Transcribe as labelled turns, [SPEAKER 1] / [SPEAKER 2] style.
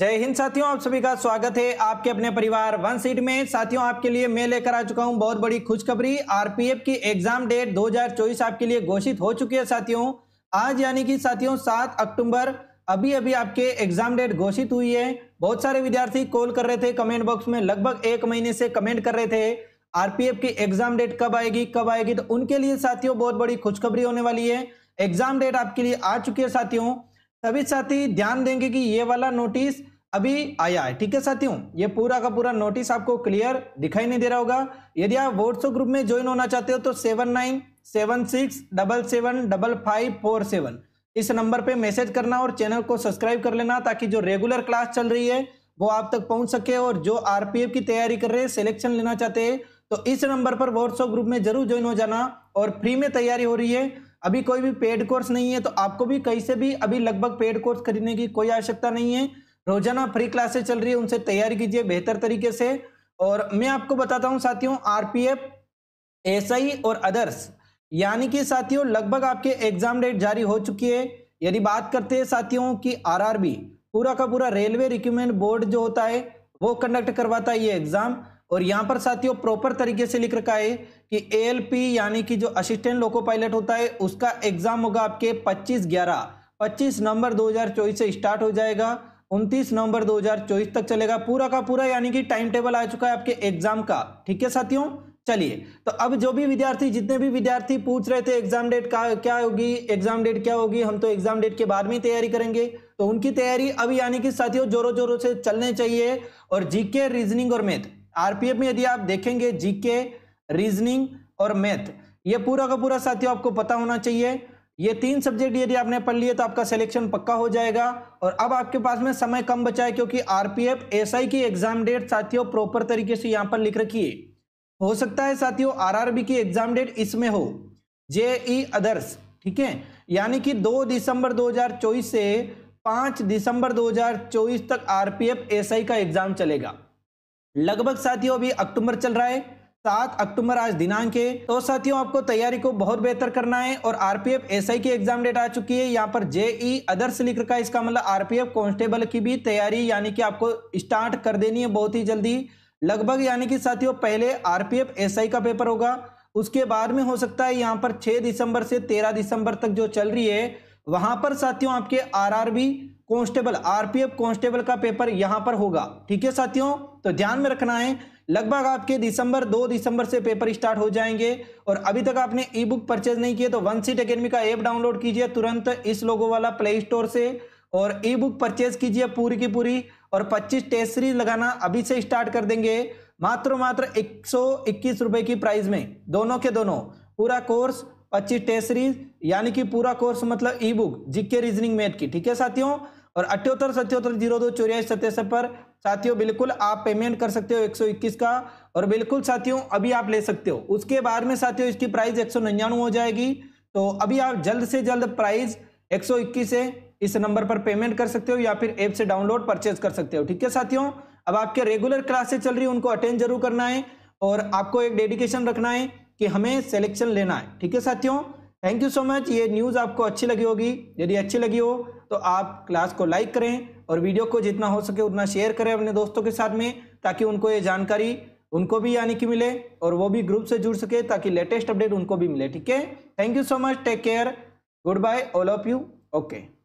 [SPEAKER 1] जय हिंद साथियों आप सभी का स्वागत है आपके अपने परिवार वन सीट में साथियों आपके लिए मैं लेकर आ चुका हूं बहुत बड़ी खुशखबरी आरपीएफ की एग्जाम डेट 2024 आपके लिए घोषित हो चुकी है साथियों आज यानी कि साथियों 7 अक्टूबर अभी अभी आपके एग्जाम डेट घोषित हुई है बहुत सारे विद्यार्थी कॉल कर रहे थे कमेंट बॉक्स में लगभग एक महीने से कमेंट कर रहे थे आरपीएफ की एग्जाम डेट कब आएगी कब आएगी तो उनके लिए साथियों बहुत बड़ी खुशखबरी होने वाली है एग्जाम डेट आपके लिए आ चुकी है साथियों सभी साथी ध्यान देंगे कि ये वाला नोटिस अभी आया है ठीक है साथियों ये पूरा का पूरा नोटिस आपको क्लियर दिखाई नहीं दे रहा होगा यदि आप व्हाट्सएप ग्रुप में ज्वाइन होना चाहते हो तो seven nine seven six double seven double five four seven इस नंबर पे मैसेज करना और चैनल को सब्सक्राइब कर लेना ताकि जो रेगुलर क्लास चल रही है वो आप तक पहुंच सके और जो आरपीएफ की तैयारी कर रहे हैं सिलेक्शन लेना चाहते हैं तो इस नंबर पर व्हाट्सएप ग्रुप में जरूर ज्वाइन हो जाना और फ्री में तैयारी हो रही है अभी कोई भी पेड कोर्स नहीं है तो आपको भी कहीं से भी अभी लगभग पेड कोर्स खरीदने की कोई आवश्यकता नहीं है रोजाना फ्री क्लासेस चल रही है उनसे तैयारी कीजिए बेहतर तरीके से और मैं आपको बताता हूँ साथियों एस आई और अदर्स यानी कि साथियों लगभग आपके एग्जाम डेट जारी हो चुकी है यदि बात करते हैं साथियों की बी पूरा का पूरा रेलवे रिक्रूटमेंट बोर्ड जो होता है वो कंडक्ट करवाता है ये एग्जाम और यहाँ पर साथियों प्रॉपर तरीके से लिख रखा है कि एएलपी यानी कि जो असिस्टेंट लोको पायलट होता है उसका एग्जाम होगा आपके 25 ग्यारह 25 नवंबर 2024 से स्टार्ट हो जाएगा उनतीस नवंबर 2024 तक चलेगा पूरा का पूरा यानी कि टाइम टेबल आ चुका है आपके एग्जाम का ठीक है साथियों चलिए तो अब जो भी विद्यार्थी जितने भी विद्यार्थी पूछ रहे थे एग्जाम डेट का क्या होगी एग्जाम डेट क्या होगी हम तो एग्जाम डेट के बाद में तैयारी करेंगे तो उनकी तैयारी अभी यानी कि साथियों जोरों जोरों से चलने चाहिए और जीके रीजनिंग और मैथ आरपीएफ में यदि आप देखेंगे जीके रीजनिंग और मैथ ये पूरा का पूरा साथियों आपको पता होना चाहिए ये तीन सब्जेक्ट यदि आपने पढ़ लिए तो आपका सिलेक्शन पक्का हो जाएगा और अब आपके पास में समय कम बचा है क्योंकि आरपीएफ एसआई की एग्जाम डेट साथियों प्रॉपर तरीके से यहाँ पर लिख रखी है हो सकता है साथियों आरआरबी की एग्जाम डेट इसमें हो जे ई अदर्स ठीक है यानी कि 2 दिसंबर 2024 से 5 दिसंबर 2024 तक आरपीएफ एसआई का एग्जाम चलेगा लगभग साथियों अभी अक्टूबर चल रहा है सात अक्टूबर आज दिनांक है तो साथियों आपको तैयारी को बहुत बेहतर करना है और आरपीएफ एसआई की एग्जाम डेट आ चुकी है यहाँ पर जेई अदर्स लिख रखा है इसका मतलब आरपीएफ कांस्टेबल की भी तैयारी यानी कि आपको स्टार्ट कर देनी है बहुत ही जल्दी लगभग यानी कि साथियों पहले आरपीएफ एसआई का पेपर होगा उसके बाद में हो सकता है यहाँ पर छह दिसंबर से तेरह दिसंबर तक जो चल रही है वहां पर साथियों आपके आरआरबी कांस्टेबल आरपीएफ कांस्टेबल का पेपर यहां पर होगा ठीक है साथियों तो ध्यान में रखना है लगभग आपके दिसंबर दो दिसंबर से पेपर स्टार्ट हो जाएंगे और अभी तक आपने ई बुक परचेज नहीं किए तो वन सीट अकेडमी का ऐप डाउनलोड कीजिए तुरंत इस लोगो वाला प्ले स्टोर से और ई बुक परचेज कीजिए पूरी की पूरी और 25 टेस्ट सीरीज लगाना अभी से स्टार्ट कर देंगे मात्र मात्र एक सौ इक्कीस रुपए की प्राइस में दोनों के दोनों पूरा कोर्स पच्चीस टेस्ट सीरीज यानी कि पूरा कोर्स मतलब ई बुक जिक्के रीजनिंग मेट की ठीक है साथियों और अठहत्तर सत्योत्तर जीरो दो चौरासी सत्यासी पर साथियों बिल्कुल आप पेमेंट कर सकते हो 121 का और बिल्कुल साथियों अभी आप ले सकते हो उसके बाद में साथियों इसकी प्राइस एक हो जाएगी तो अभी आप जल्द से जल्द प्राइस 121 सौ है इस नंबर पर पेमेंट कर सकते हो या फिर ऐप से डाउनलोड परचेज कर सकते हो ठीक है साथियों अब आपके रेगुलर क्लासेस चल रही है उनको अटेंड जरूर करना है और आपको एक डेडिकेशन रखना है कि हमें सिलेक्शन लेना है ठीक है साथियों थैंक यू सो मच ये न्यूज़ आपको अच्छी लगी होगी यदि अच्छी लगी हो तो आप क्लास को लाइक करें और वीडियो को जितना हो सके उतना शेयर करें अपने दोस्तों के साथ में ताकि उनको ये जानकारी उनको भी यानी कि मिले और वो भी ग्रुप से जुड़ सके ताकि लेटेस्ट अपडेट उनको भी मिले ठीक है thank you so much take care good bye all of you okay